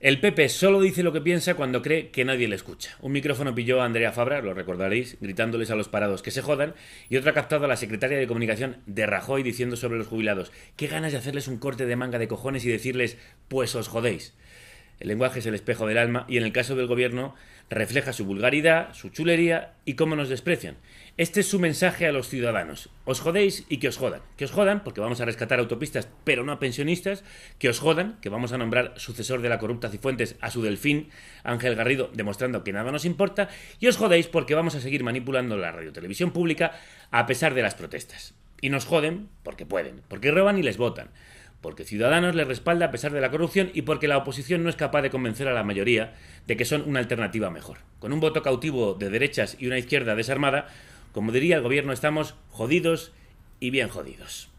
El Pepe solo dice lo que piensa cuando cree que nadie le escucha. Un micrófono pilló a Andrea Fabra, lo recordaréis, gritándoles a los parados que se jodan, y otro ha captado a la secretaria de comunicación de Rajoy diciendo sobre los jubilados, qué ganas de hacerles un corte de manga de cojones y decirles, pues os jodéis. El lenguaje es el espejo del alma y en el caso del gobierno refleja su vulgaridad, su chulería y cómo nos desprecian. Este es su mensaje a los ciudadanos. Os jodéis y que os jodan. Que os jodan porque vamos a rescatar autopistas pero no a pensionistas. Que os jodan que vamos a nombrar sucesor de la corrupta Cifuentes a su delfín Ángel Garrido demostrando que nada nos importa. Y os jodéis porque vamos a seguir manipulando la radiotelevisión pública a pesar de las protestas. Y nos joden porque pueden, porque roban y les votan porque Ciudadanos le respalda a pesar de la corrupción y porque la oposición no es capaz de convencer a la mayoría de que son una alternativa mejor. Con un voto cautivo de derechas y una izquierda desarmada, como diría el gobierno, estamos jodidos y bien jodidos.